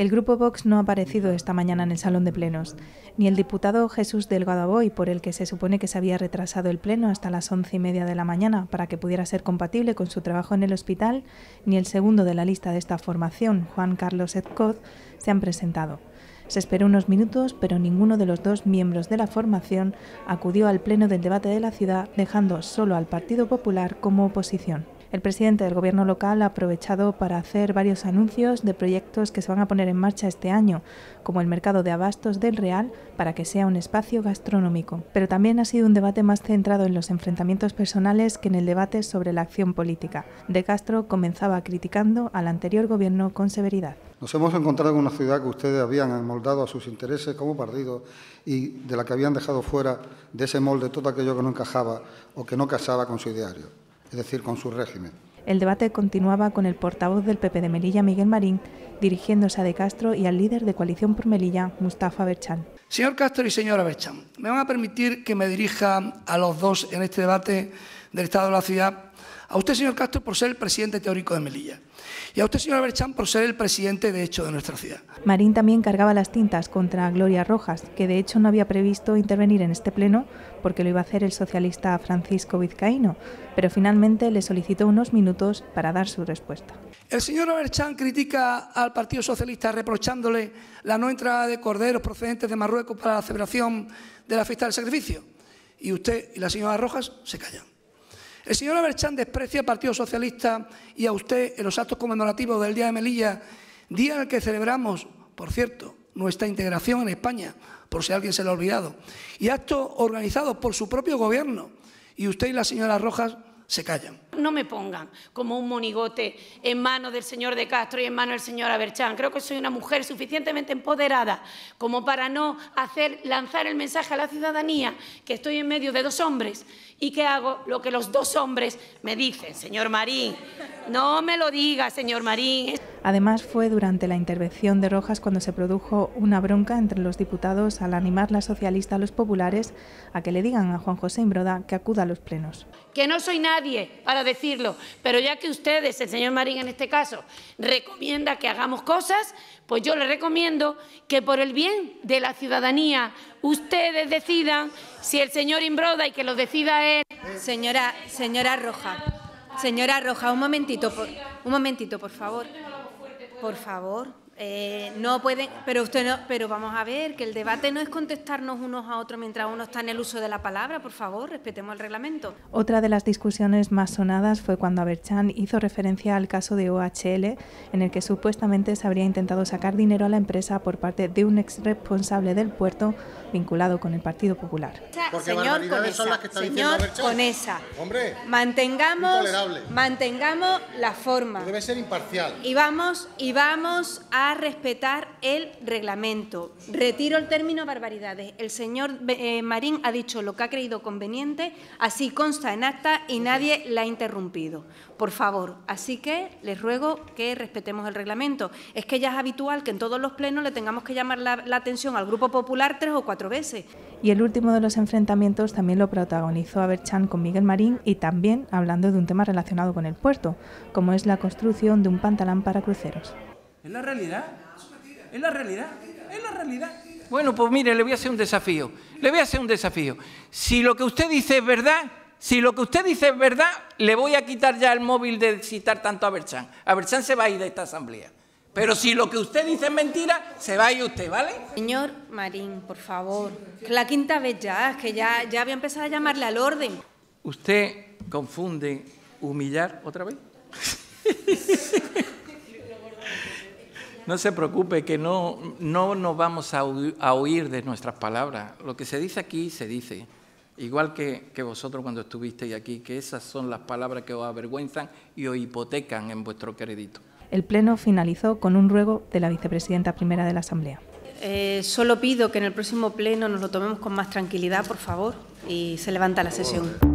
El grupo Vox no ha aparecido esta mañana en el salón de plenos, ni el diputado Jesús Delgado Aboy, por el que se supone que se había retrasado el pleno hasta las once y media de la mañana para que pudiera ser compatible con su trabajo en el hospital, ni el segundo de la lista de esta formación, Juan Carlos Edcoz, se han presentado. Se esperó unos minutos, pero ninguno de los dos miembros de la formación acudió al pleno del debate de la ciudad, dejando solo al Partido Popular como oposición. El presidente del gobierno local ha aprovechado para hacer varios anuncios de proyectos que se van a poner en marcha este año, como el mercado de abastos del Real, para que sea un espacio gastronómico. Pero también ha sido un debate más centrado en los enfrentamientos personales que en el debate sobre la acción política. De Castro comenzaba criticando al anterior gobierno con severidad. Nos hemos encontrado con una ciudad que ustedes habían amoldado a sus intereses como partido y de la que habían dejado fuera de ese molde todo aquello que no encajaba o que no casaba con su ideario es decir, con su régimen. El debate continuaba con el portavoz del PP de Melilla, Miguel Marín, dirigiéndose a De Castro y al líder de Coalición por Melilla, Mustafa Berchan. Señor Castro y señora Berchan, me van a permitir que me dirija a los dos en este debate del Estado de la Ciudad a usted, señor Castro, por ser el presidente teórico de Melilla. Y a usted, señor Berchán, por ser el presidente de hecho de nuestra ciudad. Marín también cargaba las tintas contra Gloria Rojas, que de hecho no había previsto intervenir en este pleno porque lo iba a hacer el socialista Francisco Vizcaíno, pero finalmente le solicitó unos minutos para dar su respuesta. El señor Berchán critica al Partido Socialista reprochándole la no entrada de corderos procedentes de Marruecos para la celebración de la fiesta del sacrificio. Y usted y la señora Rojas se callan. El señor Aberchán desprecia al Partido Socialista y a usted en los actos conmemorativos del Día de Melilla, día en el que celebramos, por cierto, nuestra integración en España, por si alguien se lo ha olvidado, y actos organizados por su propio gobierno. Y usted y la señora Rojas se callan. No me pongan como un monigote en manos del señor de Castro y en manos del señor Aberchán. Creo que soy una mujer suficientemente empoderada como para no hacer lanzar el mensaje a la ciudadanía que estoy en medio de dos hombres y que hago lo que los dos hombres me dicen, señor Marín. No me lo diga, señor Marín. Además, fue durante la intervención de Rojas cuando se produjo una bronca entre los diputados al animar la socialista a los populares a que le digan a Juan José Imbroda que acuda a los plenos. Que no soy nadie para decirlo, pero ya que ustedes, el señor Marín en este caso, recomienda que hagamos cosas, pues yo le recomiendo que por el bien de la ciudadanía ustedes decidan si el señor Imbroda y que lo decida él. Señora, señora Roja, señora Roja, un momentito, un momentito, por favor. Por favor. Eh, no pueden, pero usted no, pero vamos a ver que el debate no es contestarnos unos a otros mientras uno está en el uso de la palabra, por favor, respetemos el reglamento. Otra de las discusiones más sonadas fue cuando Aberchan hizo referencia al caso de OHL, en el que supuestamente se habría intentado sacar dinero a la empresa por parte de un ex responsable del puerto vinculado con el Partido Popular. señor, con señor con esa, mantengamos, mantengamos la forma. Debe ser imparcial. Y vamos, y vamos a respetar el reglamento. Retiro el término barbaridades. El señor eh, Marín ha dicho lo que ha creído conveniente, así consta en acta y nadie la ha interrumpido. Por favor, así que les ruego que respetemos el reglamento. Es que ya es habitual que en todos los plenos le tengamos que llamar la, atención al Grupo Popular tres o cuatro veces. Y el último de los enfrentamientos también lo protagonizó Aberchan con Miguel Marín y también hablando de un tema relacionado con el puerto, como es la construcción de un pantalán para cruceros. Es la realidad. Es la realidad. Es la realidad. Bueno, pues mire, le voy a hacer un desafío. Le voy a hacer un desafío. Si lo que usted dice es verdad, si lo que usted dice es verdad, le voy a quitar ya el móvil de citar tanto a Berchán. A Berchan se va a ir de esta asamblea. Pero si lo que usted dice es mentira, se va a ir usted, ¿vale? Señor Marín, por favor. La quinta vez ya, es que ya, ya había empezado a llamarle al orden. ¿Usted confunde humillar otra vez? no se preocupe que no, no nos vamos a, oír de nuestras palabras. Lo que se dice aquí se dice. Igual que, vosotros cuando estuvisteis aquí, que esas son las palabras que os avergüenzan y os hipotecan en vuestro crédito. El Pleno finalizó con un ruego de la vicepresidenta primera de la Asamblea. Eh, solo pido que en el próximo Pleno nos lo tomemos con más tranquilidad, por favor, y se levanta la sesión.